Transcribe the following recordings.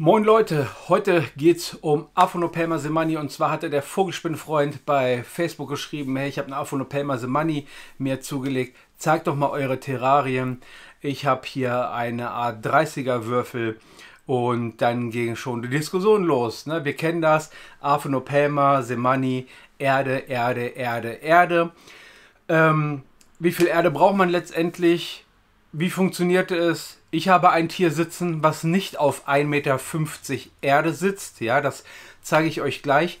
Moin Leute, heute geht es um Afonopelma Semani und zwar hatte der Vogelspinnenfreund bei Facebook geschrieben, hey, ich habe eine Afonopelma Semani mir zugelegt, zeigt doch mal eure Terrarien. Ich habe hier eine Art 30er Würfel und dann ging schon die Diskussion los. Ne? Wir kennen das, Afonopelma Semani, Erde, Erde, Erde, Erde. Ähm, wie viel Erde braucht man letztendlich? Wie funktioniert es? ich habe ein Tier sitzen, was nicht auf 1,50 Meter Erde sitzt. Ja, das zeige ich euch gleich.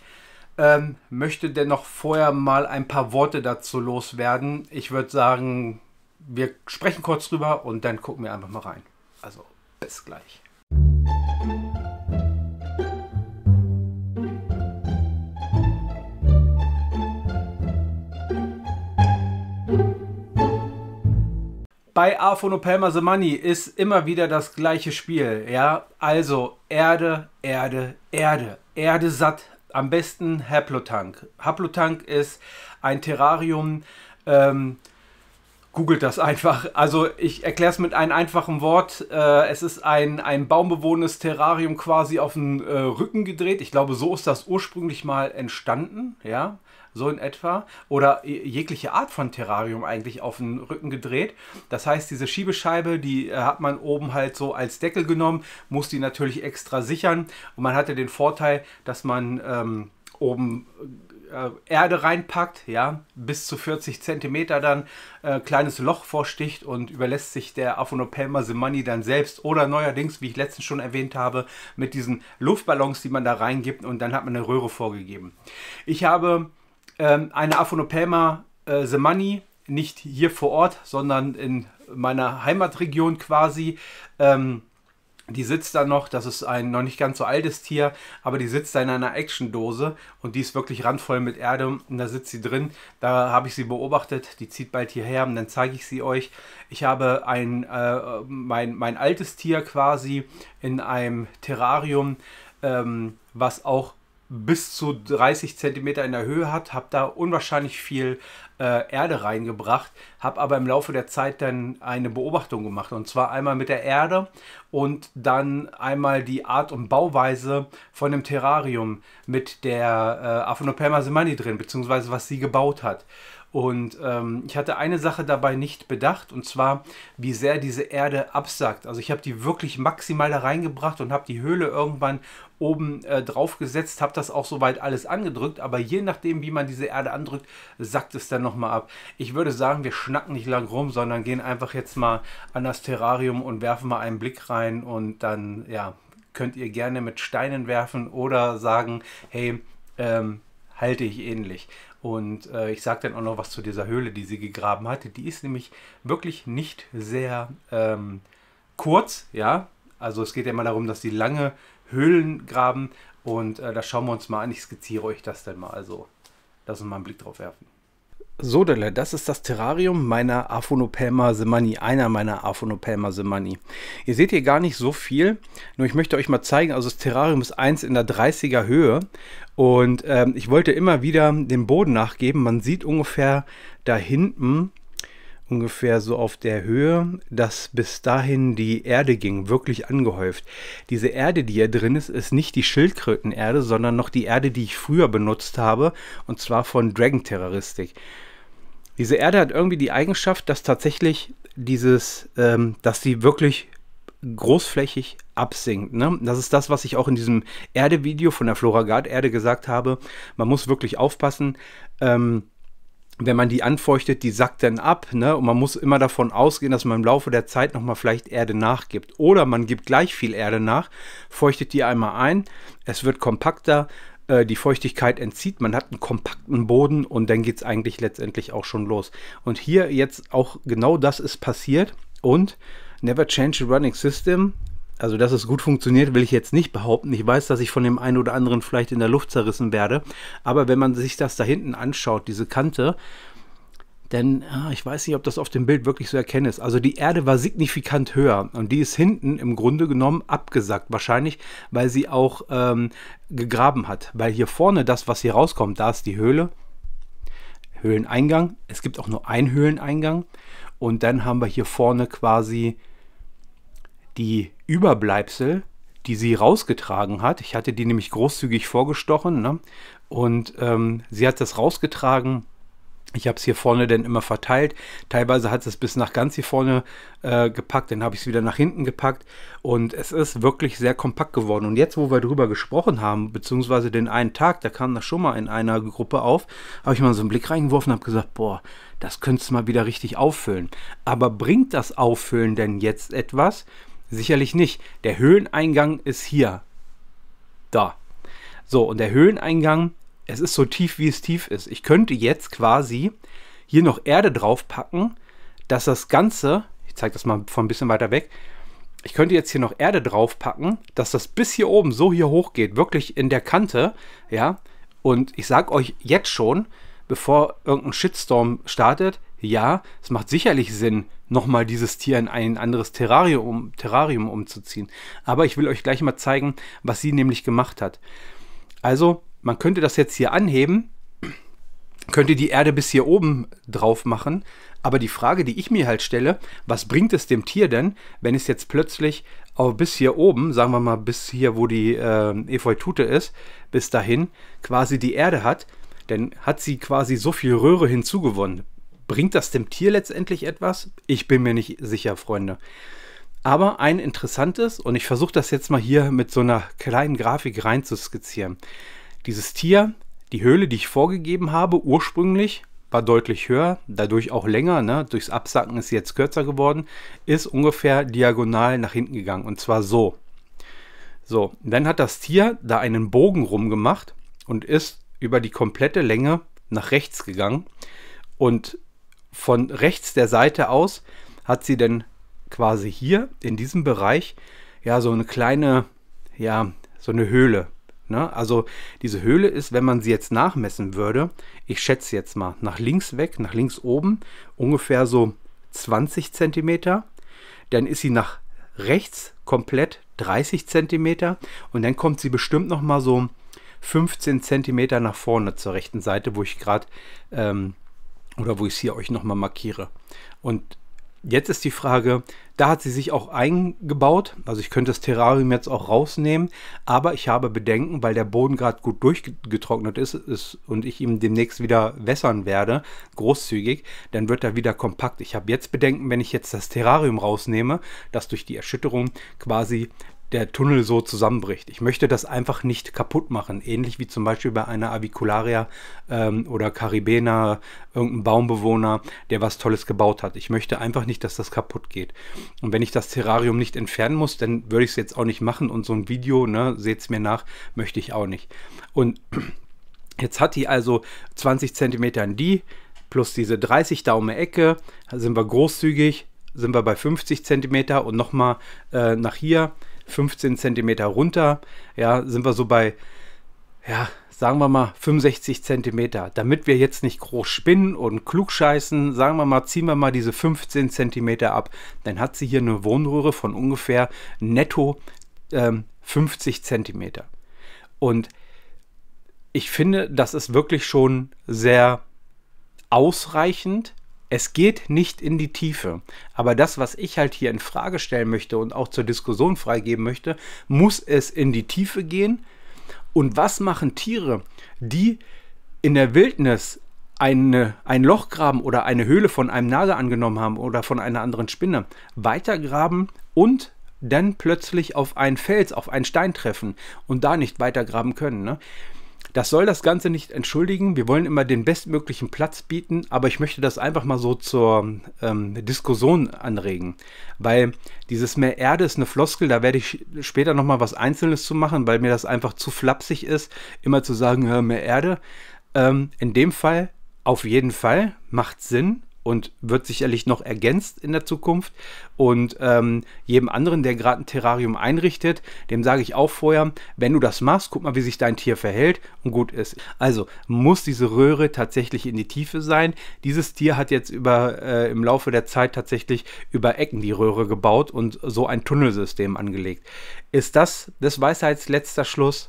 Ähm, möchte dennoch vorher mal ein paar Worte dazu loswerden. Ich würde sagen, wir sprechen kurz drüber und dann gucken wir einfach mal rein. Also bis gleich. bei Afono Palma The Money ist immer wieder das gleiche Spiel. Ja, also Erde, Erde, Erde. Erde satt. Am besten Haplotank. Haplotank ist ein Terrarium. Ähm, googelt das einfach. Also ich erkläre es mit einem einfachen Wort. Äh, es ist ein, ein baumbewohnendes Terrarium quasi auf den äh, Rücken gedreht. Ich glaube, so ist das ursprünglich mal entstanden. Ja so in etwa, oder jegliche Art von Terrarium eigentlich auf den Rücken gedreht. Das heißt, diese Schiebescheibe, die äh, hat man oben halt so als Deckel genommen, muss die natürlich extra sichern und man hatte den Vorteil, dass man ähm, oben äh, Erde reinpackt, ja, bis zu 40 cm dann äh, kleines Loch vorsticht und überlässt sich der Afonopelma Semani dann selbst oder neuerdings, wie ich letztens schon erwähnt habe, mit diesen Luftballons, die man da reingibt und dann hat man eine Röhre vorgegeben. Ich habe ähm, eine Afonopema äh, The Money, nicht hier vor Ort, sondern in meiner Heimatregion quasi. Ähm, die sitzt da noch, das ist ein noch nicht ganz so altes Tier, aber die sitzt da in einer Actiondose und die ist wirklich randvoll mit Erde und da sitzt sie drin. Da habe ich sie beobachtet, die zieht bald hierher und dann zeige ich sie euch. Ich habe ein, äh, mein, mein altes Tier quasi in einem Terrarium, ähm, was auch bis zu 30 cm in der Höhe hat, habe da unwahrscheinlich viel äh, Erde reingebracht, habe aber im Laufe der Zeit dann eine Beobachtung gemacht und zwar einmal mit der Erde und dann einmal die Art und Bauweise von dem Terrarium mit der äh, Aphonopelma semani drin, beziehungsweise was sie gebaut hat. Und ähm, ich hatte eine Sache dabei nicht bedacht, und zwar, wie sehr diese Erde absackt. Also ich habe die wirklich maximal da reingebracht und habe die Höhle irgendwann oben äh, drauf gesetzt, habe das auch soweit alles angedrückt, aber je nachdem, wie man diese Erde andrückt, sackt es dann nochmal ab. Ich würde sagen, wir schnacken nicht lang rum, sondern gehen einfach jetzt mal an das Terrarium und werfen mal einen Blick rein und dann, ja, könnt ihr gerne mit Steinen werfen oder sagen, hey, ähm, halte ich ähnlich. Und äh, ich sage dann auch noch was zu dieser Höhle, die sie gegraben hatte. Die ist nämlich wirklich nicht sehr ähm, kurz, ja. Also es geht ja immer darum, dass sie lange Höhlen graben. Und äh, das schauen wir uns mal an. Ich skizziere euch das dann mal. Also lass uns mal einen Blick drauf werfen. Sodele, das ist das Terrarium meiner Afonopelma semani, einer meiner Afonopelma semani. Ihr seht hier gar nicht so viel, nur ich möchte euch mal zeigen, also das Terrarium ist eins in der 30er Höhe und ähm, ich wollte immer wieder den Boden nachgeben. Man sieht ungefähr da hinten, ungefähr so auf der Höhe, dass bis dahin die Erde ging, wirklich angehäuft. Diese Erde, die hier drin ist, ist nicht die Schildkrötenerde, sondern noch die Erde, die ich früher benutzt habe, und zwar von Dragon Terroristik. Diese Erde hat irgendwie die Eigenschaft, dass tatsächlich dieses, ähm, dass sie wirklich großflächig absinkt. Ne? Das ist das, was ich auch in diesem Erde-Video von der floragard Erde gesagt habe. Man muss wirklich aufpassen. Ähm, wenn man die anfeuchtet, die sackt dann ab. Ne? Und man muss immer davon ausgehen, dass man im Laufe der Zeit nochmal vielleicht Erde nachgibt. Oder man gibt gleich viel Erde nach, feuchtet die einmal ein, es wird kompakter, äh, die Feuchtigkeit entzieht. Man hat einen kompakten Boden und dann geht es eigentlich letztendlich auch schon los. Und hier jetzt auch genau das ist passiert und Never Change the Running System. Also, dass es gut funktioniert, will ich jetzt nicht behaupten. Ich weiß, dass ich von dem einen oder anderen vielleicht in der Luft zerrissen werde. Aber wenn man sich das da hinten anschaut, diese Kante, denn ah, ich weiß nicht, ob das auf dem Bild wirklich so erkennen ist. Also die Erde war signifikant höher und die ist hinten im Grunde genommen abgesackt. Wahrscheinlich, weil sie auch ähm, gegraben hat. Weil hier vorne das, was hier rauskommt, da ist die Höhle. Höhleneingang. Es gibt auch nur einen Höhleneingang. Und dann haben wir hier vorne quasi die Überbleibsel, die sie rausgetragen hat. Ich hatte die nämlich großzügig vorgestochen. Ne? Und ähm, sie hat das rausgetragen ich habe es hier vorne dann immer verteilt. Teilweise hat es bis nach ganz hier vorne äh, gepackt, dann habe ich es wieder nach hinten gepackt und es ist wirklich sehr kompakt geworden. Und jetzt, wo wir darüber gesprochen haben, beziehungsweise den einen Tag, da kam das schon mal in einer Gruppe auf, habe ich mal so einen Blick reingeworfen und habe gesagt, boah, das könntest du mal wieder richtig auffüllen. Aber bringt das Auffüllen denn jetzt etwas? Sicherlich nicht. Der Höhleneingang ist hier. Da. So, und der Höhleneingang es ist so tief, wie es tief ist. Ich könnte jetzt quasi hier noch Erde draufpacken, dass das Ganze, ich zeige das mal von ein bisschen weiter weg, ich könnte jetzt hier noch Erde draufpacken, dass das bis hier oben so hier hoch geht, wirklich in der Kante, ja. Und ich sage euch jetzt schon, bevor irgendein Shitstorm startet, ja, es macht sicherlich Sinn, nochmal dieses Tier in ein anderes Terrarium, Terrarium umzuziehen. Aber ich will euch gleich mal zeigen, was sie nämlich gemacht hat. Also, man könnte das jetzt hier anheben, könnte die Erde bis hier oben drauf machen. Aber die Frage, die ich mir halt stelle, was bringt es dem Tier denn, wenn es jetzt plötzlich auch bis hier oben, sagen wir mal bis hier, wo die äh, Efeutute ist, bis dahin quasi die Erde hat, denn hat sie quasi so viel Röhre hinzugewonnen. Bringt das dem Tier letztendlich etwas? Ich bin mir nicht sicher, Freunde. Aber ein interessantes, und ich versuche das jetzt mal hier mit so einer kleinen Grafik rein zu skizzieren. Dieses Tier, die Höhle, die ich vorgegeben habe, ursprünglich war deutlich höher, dadurch auch länger, ne? durchs Absacken ist sie jetzt kürzer geworden, ist ungefähr diagonal nach hinten gegangen und zwar so. So, dann hat das Tier da einen Bogen rumgemacht und ist über die komplette Länge nach rechts gegangen und von rechts der Seite aus hat sie dann quasi hier in diesem Bereich ja so eine kleine, ja, so eine Höhle Ne? Also diese Höhle ist, wenn man sie jetzt nachmessen würde, ich schätze jetzt mal nach links weg, nach links oben, ungefähr so 20 cm. Dann ist sie nach rechts komplett 30 cm und dann kommt sie bestimmt noch mal so 15 cm nach vorne zur rechten Seite, wo ich gerade ähm, oder wo ich es hier euch noch mal markiere. Und jetzt ist die Frage, da hat sie sich auch eingebaut. Also ich könnte das Terrarium jetzt auch rausnehmen, aber ich habe Bedenken, weil der Boden gerade gut durchgetrocknet ist, ist und ich ihm demnächst wieder wässern werde, großzügig, dann wird er wieder kompakt. Ich habe jetzt Bedenken, wenn ich jetzt das Terrarium rausnehme, dass durch die Erschütterung quasi der Tunnel so zusammenbricht. Ich möchte das einfach nicht kaputt machen. Ähnlich wie zum Beispiel bei einer Avicularia ähm, oder Caribena, irgendein Baumbewohner, der was Tolles gebaut hat. Ich möchte einfach nicht, dass das kaputt geht. Und wenn ich das Terrarium nicht entfernen muss, dann würde ich es jetzt auch nicht machen. Und so ein Video, ne, seht es mir nach, möchte ich auch nicht. Und jetzt hat die also 20 cm in die plus diese 30 Daumen Ecke, da sind wir großzügig, sind wir bei 50 cm und nochmal äh, nach hier 15 cm runter. Ja, sind wir so bei, ja, sagen wir mal 65 cm. Damit wir jetzt nicht groß spinnen und klug scheißen, sagen wir mal, ziehen wir mal diese 15 cm ab. Dann hat sie hier eine Wohnröhre von ungefähr netto ähm, 50 cm. Und ich finde, das ist wirklich schon sehr ausreichend es geht nicht in die Tiefe. Aber das, was ich halt hier in Frage stellen möchte und auch zur Diskussion freigeben möchte, muss es in die Tiefe gehen? Und was machen Tiere, die in der Wildnis eine, ein Loch graben oder eine Höhle von einem Nager angenommen haben oder von einer anderen Spinne, weitergraben und dann plötzlich auf einen Fels, auf einen Stein treffen und da nicht weitergraben können? Ne? Das soll das Ganze nicht entschuldigen. Wir wollen immer den bestmöglichen Platz bieten, aber ich möchte das einfach mal so zur ähm, Diskussion anregen. Weil dieses mehr Erde ist eine Floskel, da werde ich später nochmal was Einzelnes zu machen, weil mir das einfach zu flapsig ist, immer zu sagen, mehr Erde. Ähm, in dem Fall auf jeden Fall macht Sinn, und wird sicherlich noch ergänzt in der Zukunft. Und ähm, jedem anderen, der gerade ein Terrarium einrichtet, dem sage ich auch vorher, wenn du das machst, guck mal, wie sich dein Tier verhält und gut ist. Also muss diese Röhre tatsächlich in die Tiefe sein. Dieses Tier hat jetzt über äh, im Laufe der Zeit tatsächlich über Ecken die Röhre gebaut und so ein Tunnelsystem angelegt. Ist das das Weisheitsletzter Schluss?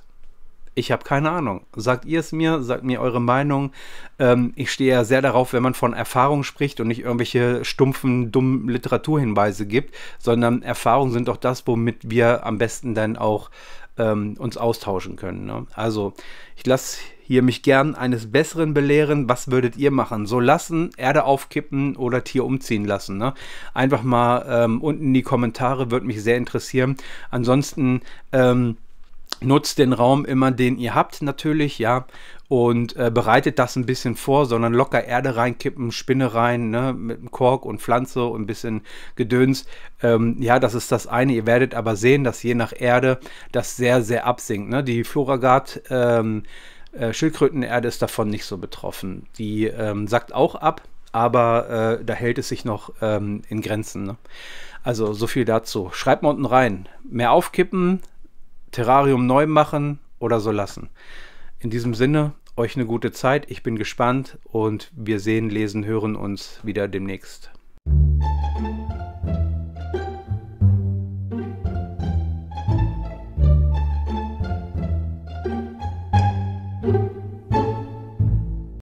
Ich habe keine Ahnung. Sagt ihr es mir? Sagt mir eure Meinung? Ähm, ich stehe ja sehr darauf, wenn man von Erfahrung spricht und nicht irgendwelche stumpfen, dummen Literaturhinweise gibt, sondern Erfahrungen sind doch das, womit wir am besten dann auch ähm, uns austauschen können. Ne? Also, ich lasse hier mich gern eines Besseren belehren. Was würdet ihr machen? So lassen, Erde aufkippen oder Tier umziehen lassen? Ne? Einfach mal ähm, unten in die Kommentare, würde mich sehr interessieren. Ansonsten. Ähm, nutzt den Raum immer, den ihr habt natürlich, ja, und äh, bereitet das ein bisschen vor, sondern locker Erde reinkippen, Spinne rein, ne, mit Kork und Pflanze und ein bisschen Gedöns. Ähm, ja, das ist das eine. Ihr werdet aber sehen, dass je nach Erde das sehr, sehr absinkt. Ne? Die Floragard ähm, äh, Schildkrötenerde ist davon nicht so betroffen. Die ähm, sackt auch ab, aber äh, da hält es sich noch ähm, in Grenzen. Ne? Also so viel dazu. Schreibt mal unten rein. Mehr aufkippen, Terrarium neu machen oder so lassen. In diesem Sinne, euch eine gute Zeit. Ich bin gespannt und wir sehen, lesen, hören uns wieder demnächst.